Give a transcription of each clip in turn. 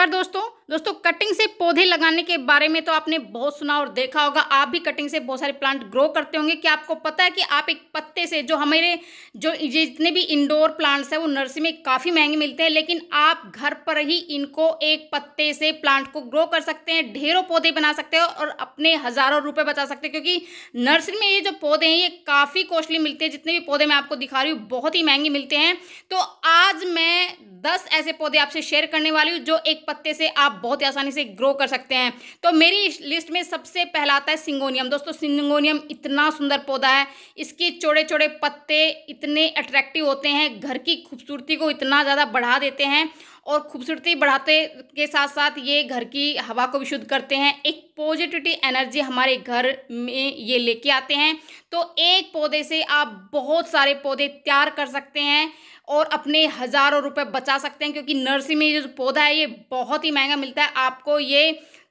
A dos, दोस्तों cutting से पौधे लगाने के बारे में तो आपने बहुत सुना और देखा होगा आप भी कटिंग से बहुत सारे प्लांट ग्रो करते होंगे क्या आपको पता है कि आप एक पत्ते से जो हमारे जो जितने भी इंडोर प्लांट्स हैं वो नर्सरी में काफ़ी महंगे मिलते हैं लेकिन आप घर पर ही इनको एक पत्ते से प्लांट को ग्रो कर सकते हैं ढेरों पौधे बना सकते हो और अपने हज़ारों रुपये बचा सकते हैं क्योंकि नर्सरी में ये जो पौधे हैं ये काफ़ी कॉस्टली मिलते हैं जितने भी पौधे मैं आपको दिखा रही हूँ बहुत ही महंगे मिलते हैं तो आज मैं दस ऐसे पौधे आपसे शेयर करने वाली हूँ जो एक पत्ते से आप बहुत ही आसानी से ग्रो कर सकते हैं तो मेरी लिस्ट में सबसे पहला आता है सिंगोनियम दोस्तों सिंगोनियम इतना सुंदर पौधा है इसके चौड़े चौड़े पत्ते इतने अट्रैक्टिव होते हैं घर की खूबसूरती को इतना ज़्यादा बढ़ा देते हैं और खूबसूरती बढ़ाते के साथ साथ ये घर की हवा को भी शुद्ध करते हैं एक पॉजिटिविटी एनर्जी हमारे घर में ये लेके आते हैं तो एक पौधे से आप बहुत सारे पौधे तैयार कर सकते हैं और अपने हज़ारों रुपए बचा सकते हैं क्योंकि नर्सरी में ये जो पौधा है ये बहुत ही महंगा मिलता है आपको ये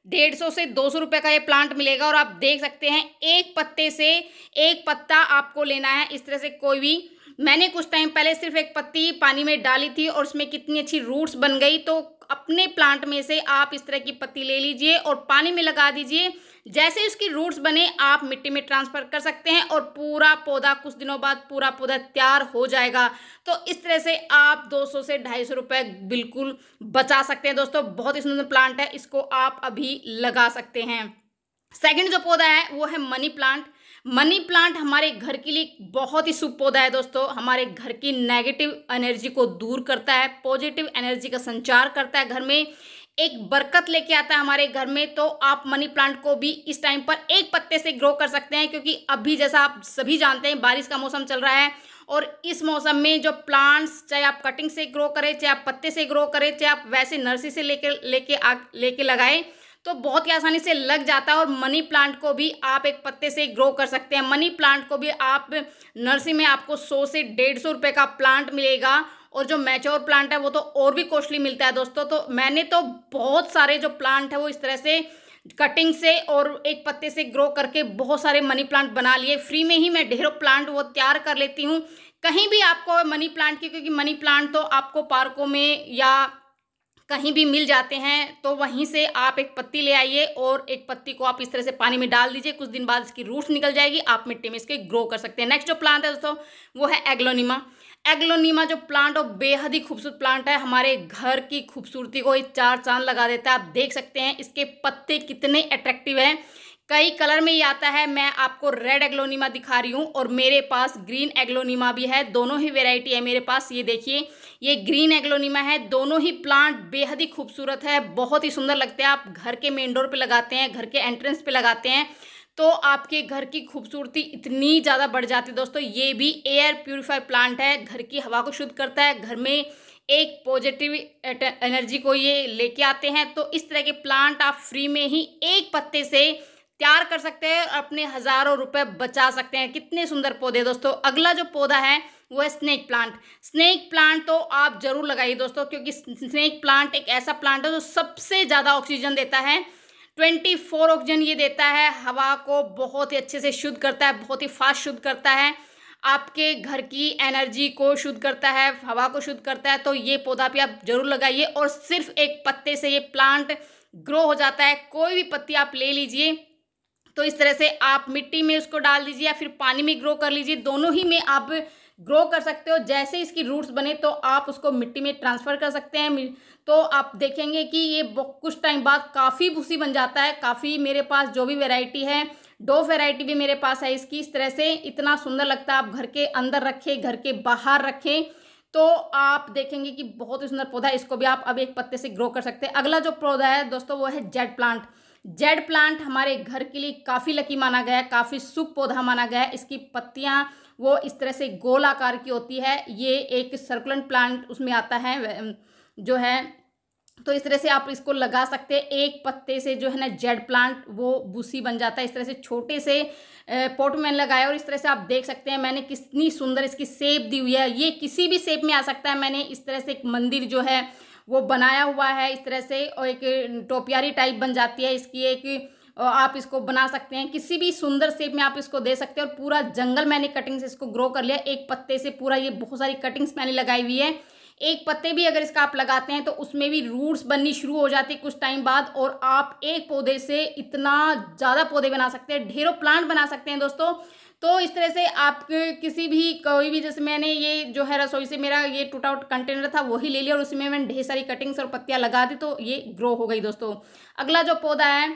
डेढ़ सौ से दो सौ रुपये का ये प्लांट मिलेगा और आप देख सकते हैं एक पत्ते से एक पत्ता आपको लेना है इस तरह से कोई भी मैंने कुछ टाइम पहले सिर्फ एक पत्ती पानी में डाली थी और उसमें कितनी अच्छी रूट्स बन गई तो अपने प्लांट में से आप इस तरह की पत्ती ले लीजिए और पानी में लगा दीजिए जैसे इसकी रूट्स बने आप मिट्टी में ट्रांसफ़र कर सकते हैं और पूरा पौधा कुछ दिनों बाद पूरा पौधा तैयार हो जाएगा तो इस तरह से आप 200 से ढाई सौ रुपये बिल्कुल बचा सकते हैं दोस्तों बहुत ही सुंदर प्लांट है इसको आप अभी लगा सकते हैं सेकंड जो पौधा है वो है मनी प्लांट मनी प्लांट हमारे घर के लिए बहुत ही शुभ पौधा है दोस्तों हमारे घर की नेगेटिव एनर्जी को दूर करता है पॉजिटिव एनर्जी का संचार करता है घर में एक बरकत लेके आता है हमारे घर में तो आप मनी प्लांट को भी इस टाइम पर एक पत्ते से ग्रो कर सकते हैं क्योंकि अभी जैसा आप सभी जानते हैं बारिश का मौसम चल रहा है और इस मौसम में जो प्लांट्स चाहे आप कटिंग से ग्रो करें चाहे आप पत्ते से ग्रो करें चाहे आप वैसे नर्सरी से लेकर लेके आ लेके लगाएं तो बहुत ही आसानी से लग जाता है और मनी प्लांट को भी आप एक पत्ते से ग्रो कर सकते हैं मनी प्लांट को भी आप नर्सरी में आपको सौ से डेढ़ सौ रुपये का प्लांट मिलेगा और जो मैच्योर प्लांट है वो तो और भी कॉस्टली मिलता है दोस्तों तो मैंने तो बहुत सारे जो प्लांट है वो इस तरह से कटिंग से और एक पत्ते से ग्रो करके बहुत सारे मनी प्लांट बना लिए फ्री में ही मैं ढेरों प्लांट वो तैयार कर लेती हूँ कहीं भी आपको मनी प्लांट की क्योंकि मनी प्लांट तो आपको पार्कों में या कहीं भी मिल जाते हैं तो वहीं से आप एक पत्ती ले आइए और एक पत्ती को आप इस तरह से पानी में डाल दीजिए कुछ दिन बाद इसकी रूट निकल जाएगी आप मिट्टी में इसके ग्रो कर सकते हैं नेक्स्ट जो प्लांट है दोस्तों वो है एग्लोनीमा एग्लोनीमा जो प्लांट और बेहद ही खूबसूरत प्लांट है हमारे घर की खूबसूरती को ये चार चांद लगा देता है आप देख सकते हैं इसके पत्ते कितने अट्रैक्टिव हैं कई कलर में ही आता है मैं आपको रेड एग्लोनीमा दिखा रही हूँ और मेरे पास ग्रीन एग्लोनीमा भी है दोनों ही वेराइटी है मेरे पास ये देखिए ये ग्रीन एग्लोनीमा है दोनों ही प्लांट बेहद ही खूबसूरत है बहुत ही सुंदर लगते हैं आप घर के मेन डोर पर लगाते हैं घर के एंट्रेंस पर लगाते हैं तो आपके घर की खूबसूरती इतनी ज़्यादा बढ़ जाती है दोस्तों ये भी एयर प्योरीफायर प्लांट है घर की हवा को शुद्ध करता है घर में एक पॉजिटिव एनर्जी को ये लेके आते हैं तो इस तरह के प्लांट आप फ्री में ही एक पत्ते से तैयार कर सकते हैं और अपने हज़ारों रुपए बचा सकते हैं कितने सुंदर पौधे दोस्तों अगला जो पौधा है वो है स्नेक प्लांट स्नेक प्लांट तो आप ज़रूर लगाइए दोस्तों क्योंकि स्नेक प्लांट एक ऐसा प्लांट है जो सबसे ज़्यादा ऑक्सीजन देता है ट्वेंटी फोर ऑक्सीजन ये देता है हवा को बहुत ही अच्छे से शुद्ध करता है बहुत ही फास्ट शुद्ध करता है आपके घर की एनर्जी को शुद्ध करता है हवा को शुद्ध करता है तो ये पौधा भी आप ज़रूर लगाइए और सिर्फ एक पत्ते से ये प्लांट ग्रो हो जाता है कोई भी पत्ती आप ले लीजिए तो इस तरह से आप मिट्टी में उसको डाल दीजिए या फिर पानी में ग्रो कर लीजिए दोनों ही में आप ग्रो कर सकते हो जैसे इसकी रूट्स बने तो आप उसको मिट्टी में ट्रांसफ़र कर सकते हैं तो आप देखेंगे कि ये कुछ टाइम बाद काफ़ी भूसी बन जाता है काफ़ी मेरे पास जो भी वेराइटी है दो वेराइटी भी मेरे पास है इसकी इस तरह से इतना सुंदर लगता है आप घर के अंदर रखें घर के बाहर रखें तो आप देखेंगे कि बहुत ही सुंदर पौधा है इसको भी आप अब एक पत्ते से ग्रो कर सकते हैं अगला जो पौधा है दोस्तों वो है जेड प्लांट जेड प्लांट हमारे घर के लिए काफ़ी लकी माना गया है काफ़ी शुभ पौधा माना गया है इसकी पत्तियाँ वो इस तरह से गोल आकार की होती है ये एक सर्कुलेंट प्लांट उसमें आता है जो है तो इस तरह से आप इसको लगा सकते हैं एक पत्ते से जो है ना जेड प्लांट वो बूसी बन जाता है इस तरह से छोटे से पॉट में लगाया और इस तरह से आप देख सकते हैं मैंने कितनी सुंदर इसकी सेप दी हुई है ये किसी भी सेप में आ सकता है मैंने इस तरह से एक मंदिर जो है वो बनाया हुआ है इस तरह से और एक टोपियारी टाइप बन जाती है इसकी एक और आप इसको बना सकते हैं किसी भी सुंदर शेप में आप इसको दे सकते हैं और पूरा जंगल मैंने कटिंग से इसको ग्रो कर लिया एक पत्ते से पूरा ये बहुत सारी कटिंग्स मैंने लगाई हुई है एक पत्ते भी अगर इसका आप लगाते हैं तो उसमें भी रूट्स बननी शुरू हो जाती है कुछ टाइम बाद और आप एक पौधे से इतना ज़्यादा पौधे बना सकते हैं ढेरों प्लांट बना सकते हैं दोस्तों तो इस तरह से आप किसी भी कोई भी जैसे मैंने ये जो है रसोई से मेरा ये टूटा आउट कंटेनर था वही ले लिया और उसमें मैंने ढेर सारी कटिंग्स और पत्तियाँ लगा दी तो ये ग्रो हो गई दोस्तों अगला जो पौधा है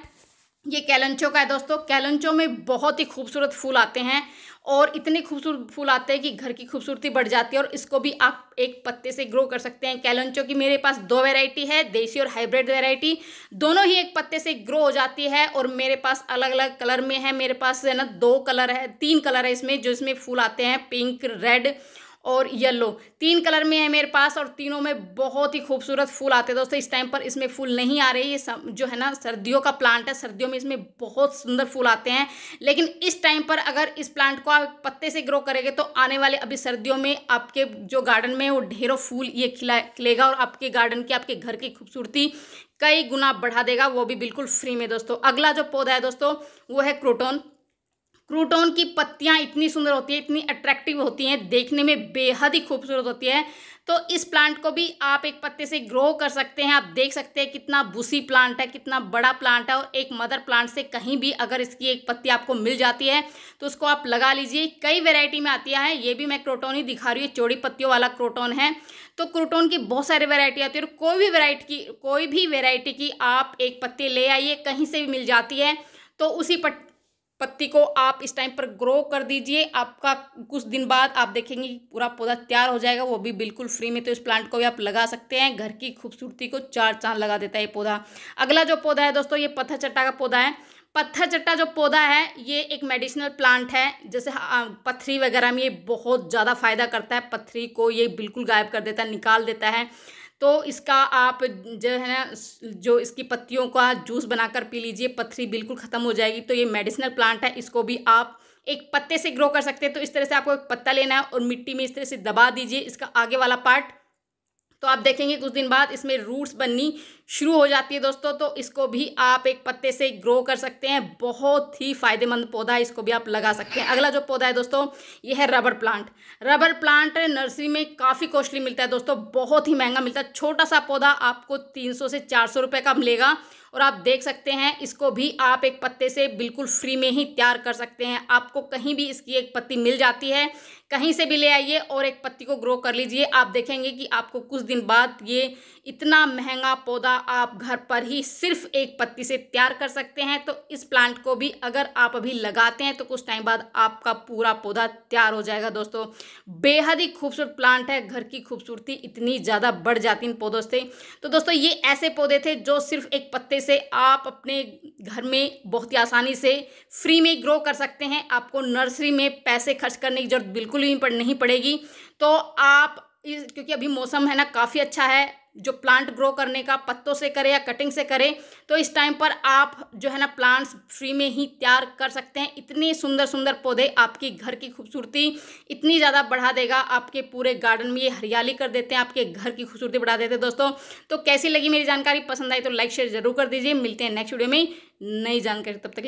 ये कैलंचो का है दोस्तों कैलंचो में बहुत ही खूबसूरत फूल आते हैं और इतने खूबसूरत फूल आते हैं कि घर की खूबसूरती बढ़ जाती है और इसको भी आप एक पत्ते से ग्रो कर सकते हैं कैलंचो की मेरे पास दो वेराइटी है देसी और हाइब्रिड वेराइटी दोनों ही एक पत्ते से ग्रो हो जाती है और मेरे पास अलग अलग कलर में है मेरे पास है ना दो कलर है तीन कलर है इसमें जो इसमें फूल आते हैं पिंक रेड और येलो तीन कलर में है मेरे पास और तीनों में बहुत ही खूबसूरत फूल आते हैं दोस्तों इस टाइम पर इसमें फूल नहीं आ रहे ये सम, जो है ना सर्दियों का प्लांट है सर्दियों में इसमें बहुत सुंदर फूल आते हैं लेकिन इस टाइम पर अगर इस प्लांट को आप पत्ते से ग्रो करेंगे तो आने वाले अभी सर्दियों में आपके जो गार्डन में वो ढेरों फूल ये खिला खिलेगा और आपके गार्डन की आपके घर की खूबसूरती कई गुना बढ़ा देगा वो भी बिल्कुल फ्री में दोस्तों अगला जो पौधा है दोस्तों वो है क्रोटोन क्रूटोन की पत्तियाँ इतनी सुंदर होती है इतनी अट्रैक्टिव होती हैं देखने में बेहद ही खूबसूरत होती है तो इस प्लांट को भी आप एक पत्ते से ग्रो कर सकते हैं आप देख सकते हैं कितना बुसी प्लांट है कितना बड़ा प्लांट है और एक मदर प्लांट से कहीं भी अगर इसकी एक पत्ती आपको मिल जाती है तो उसको आप लगा लीजिए कई वेराइटी में आती है ये भी मैं क्रोटोन ही दिखा रही हूँ चौड़ी पत्तियों वाला क्रोटोन है तो क्रोटोन की बहुत सारी वेरायटी आती है और कोई भी वेराइटी की कोई भी वेराइटी की आप एक पत्ती ले आइए कहीं से भी मिल जाती है तो उसी पत्ती को आप इस टाइम पर ग्रो कर दीजिए आपका कुछ दिन बाद आप देखेंगे पूरा पौधा तैयार हो जाएगा वो भी बिल्कुल फ्री में तो इस प्लांट को भी आप लगा सकते हैं घर की खूबसूरती को चार चांद लगा देता है ये पौधा अगला जो पौधा है दोस्तों ये पत्थर चट्टा का पौधा है पत्थर चट्टा जो पौधा है ये एक मेडिसिनल प्लांट है जैसे पथरी वगैरह में ये बहुत ज़्यादा फायदा करता है पथरी को ये बिल्कुल गायब कर देता है निकाल देता है तो इसका आप जो है ना जो इसकी पत्तियों का जूस बनाकर पी लीजिए पथरी बिल्कुल ख़त्म हो जाएगी तो ये मेडिसिनल प्लांट है इसको भी आप एक पत्ते से ग्रो कर सकते हैं तो इस तरह से आपको एक पत्ता लेना है और मिट्टी में इस तरह से दबा दीजिए इसका आगे वाला पार्ट तो आप देखेंगे कुछ दिन बाद इसमें रूट्स बननी शुरू हो जाती है दोस्तों तो इसको भी आप एक पत्ते से ग्रो कर सकते हैं बहुत ही फायदेमंद पौधा है इसको भी आप लगा सकते हैं अगला जो पौधा है दोस्तों ये है rubber plant rubber plant nursery में काफ़ी कॉस्टली मिलता है दोस्तों बहुत ही महंगा मिलता है छोटा सा पौधा आपको तीन सौ से चार सौ रुपये का मिलेगा और आप देख सकते हैं इसको भी आप एक पत्ते से बिल्कुल फ्री में ही तैयार कर सकते हैं आपको कहीं भी इसकी एक पत्ती मिल जाती है कहीं से भी ले आइए और एक पत्ती को ग्रो कर लीजिए आप देखेंगे कि आपको कुछ दिन बाद ये इतना महंगा पौधा आप घर पर ही सिर्फ एक पत्ती से तैयार कर सकते हैं तो इस प्लांट को भी अगर आप अभी लगाते हैं तो कुछ टाइम बाद आपका पूरा पौधा तैयार हो जाएगा दोस्तों बेहद ही खूबसूरत प्लांट है घर की खूबसूरती इतनी ज़्यादा बढ़ जाती इन पौधों से तो दोस्तों ये ऐसे पौधे थे जो सिर्फ एक पत्ते से आप अपने घर में बहुत ही आसानी से फ्री में ग्रो कर सकते हैं आपको नर्सरी में पैसे खर्च करने की जरूरत बिल्कुल भी नहीं पड़ेगी तो आप क्योंकि अभी मौसम है ना काफ़ी अच्छा है जो प्लांट ग्रो करने का पत्तों से करें या कटिंग से करें तो इस टाइम पर आप जो है ना प्लांट्स फ्री में ही तैयार कर सकते हैं इतने सुंदर सुंदर पौधे आपकी घर की खूबसूरती इतनी ज़्यादा बढ़ा देगा आपके पूरे गार्डन में ये हरियाली कर देते हैं आपके घर की खूबसूरती बढ़ा देते हैं दोस्तों तो कैसी लगी मेरी जानकारी पसंद आई तो लाइक शेयर जरूर कर दीजिए मिलते हैं नेक्स्ट वीडियो में नई जानकारी तब तक